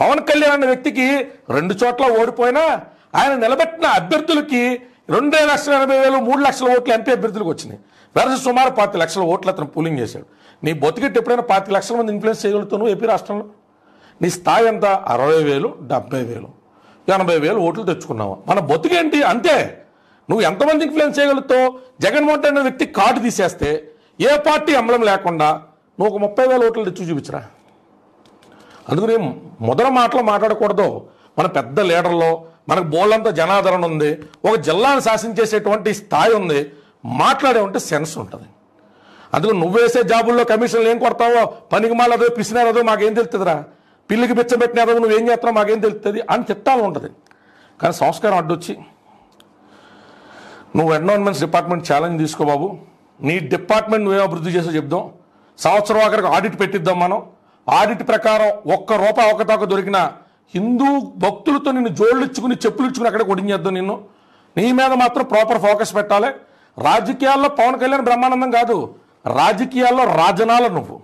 పవన్ కళ్యాణ్ అన్న వ్యక్తికి రెండు చోట్ల ఓడిపోయినా ఆయన నిలబెట్టిన అభ్యర్థులకి రెండు లక్షల ఎనభై వేలు మూడు లక్షల ఓట్లు ఎంపీ అభ్యర్థులకు వచ్చినాయి వెరస సుమారు పాతి లక్షల ఓట్లు అతను పూలింగ్ చేశాడు నీ బొతికెట్టు ఎప్పుడైనా పాతి లక్షల మంది ఇన్ఫ్లుయెన్స్ చేయగలుగుతావు ఏపీ రాష్ట్రంలో నీ స్థాయి ఎంత అరవై వేలు డెబ్బై వేలు ఎనభై వేలు ఓట్లు తెచ్చుకున్నావా మన బొతికేంటి అంతే నువ్వు ఎంతమంది ఇన్ఫ్లుయెన్స్ చేయగలుగుతావు జగన్మోహన్ రెడ్డి అనే వ్యక్తి కార్డు తీసేస్తే ఏ పార్టీ అమలం లేకుండా నువ్వు ఒక ముప్పై వేల ఓట్లు తెచ్చి చూపించరా అందుకనే మొదల మాటలు మాట్లాడకూడదు మన పెద్ద లీడర్లో మనకు బోళ్ళంత జనాదరణ ఉంది ఒక జిల్లాను శాసించేసేటువంటి స్థాయి ఉంది మాట్లాడే ఉంటే సెన్స్ ఉంటుంది అందుకు నువ్వేసే జాబుల్లో కమిషన్లు ఏం కొడతావో పనికి మాలదో అదో పిసినారు అదో మాకేం తెలుస్తుందిరా పిల్లికి బిచ్చబెట్టిన అదో నువ్వేం చేస్తున్నావు మాకేం తెలుస్తుంది అని తిట్టాలి ఉంటుంది కానీ సంస్కారం అడ్డొచ్చి నువ్వు ఎన్వైర్న్మెంట్స్ డిపార్ట్మెంట్ ఛాలెంజ్ తీసుకో బాబు నీ డిపార్ట్మెంట్ నువ్వేం అభివృద్ధి చేసో చెప్దాం సంవత్సరం ఆఖరికి ఆడిట్ పెట్టిద్దాం మనం ఆడిట్ ప్రకారం ఒక్క రూపాయి ఒక దొరికిన హిందూ భక్తులతో నిన్ను జోళ్ళిచ్చుకుని ఇచ్చుకుని అక్కడ కొడించేద్దాం నిన్ను నీ మీద మాత్రం ప్రాపర్ ఫోకస్ పెట్టాలి రాజకీయాల్లో పవన్ కళ్యాణ్ బ్రహ్మానందం కాదు రాజకీయాల్లో రాజనాల నువ్వు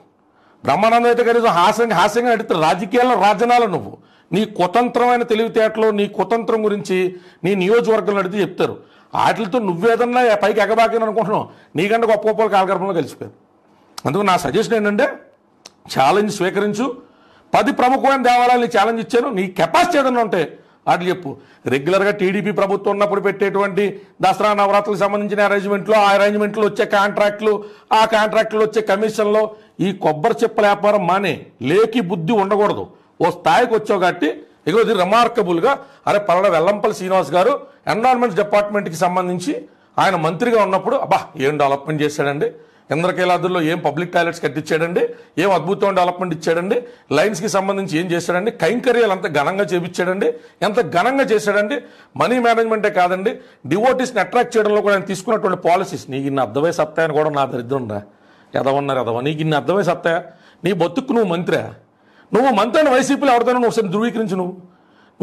బ్రహ్మానందం అయితే కనీసం హాస్యంగా హాస్యంగా నడితే రాజకీయాల్లో రాజనాల నువ్వు నీ కుతంత్రమైన తెలివితేటలు నీ కుతంత్రం గురించి నీ నియోజకవర్గంలో నడితే చెప్తారు వాటితో నువ్వేదన్నా పైకి ఎగబాకిన అనుకుంటున్నావు నీకంటే గొప్ప గొప్ప కాలగర్భంలో కలిసిపోయారు అందుకు నా సజెషన్ ఏంటంటే ఛాలెంజ్ స్వీకరించు పది ప్రముఖమైన దేవాలయాలు ఛాలెంజ్ ఇచ్చాను నీ కెపాసిటీ ఏదైనా ఉంటే వాటి చెప్పు రెగ్యులర్గా టీడీపీ ప్రభుత్వం ఉన్నప్పుడు పెట్టేటువంటి దసరా నవరాత్రులకు సంబంధించిన అరేంజ్మెంట్లు ఆ అరేంజ్మెంట్లు వచ్చే కాంట్రాక్ట్లు ఆ కాంట్రాక్టులు వచ్చే కమిషన్లో ఈ కొబ్బరి చెప్పల వ్యాపారం మానే లేకి బుద్ధి ఉండకూడదు ఓ స్థాయికి వచ్చావు కాబట్టి ఇక్కడ రిమార్కబుల్గా అరే పల్లడ వెల్లంపల్లి శ్రీనివాస్ గారు ఎన్విరాన్మెంట్ డిపార్ట్మెంట్కి సంబంధించి ఆయన మంత్రిగా ఉన్నప్పుడు అబ్బా ఏం డెవలప్మెంట్ చేశాడండి ఇంద్రకీలాదుల్లో ఏం పబ్లిక్ టాయిలెట్స్ కట్టించాడండి ఏం అద్భుతం డెవలప్మెంట్ ఇచ్చాడండి లైన్స్కి సంబంధించి ఏం చేశాడండి కైంకర్యాలు అంత ఘనంగా చేపించాడండి ఎంత ఘనంగా చేశాడండి మనీ మేనేజ్మెంటే కాదండి డివోటీస్ని అట్రాక్ట్ చేయడంలో కూడా ఆయన తీసుకున్నటువంటి పాలసీస్ నీకు ఇన్ని అర్థమై సత్తాయని కూడా నా దరిద్రంరా ఎదవన్నారు ఎదవ నీకు ఇన్ని అర్థమై సత్తా నీ బతుక్కు నువ్వు మంత్రి నువ్వు మంత్రి అని వైసీపీలో ఎవరితోనూ నువ్వు ఒకసారి ధృవీకరించు నువ్వు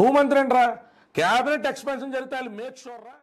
నువ్వు మంత్రి ఏంట్రా క్యాబినెట్ ఎక్స్పెన్షన్ జరిగితే మేక్ షూర్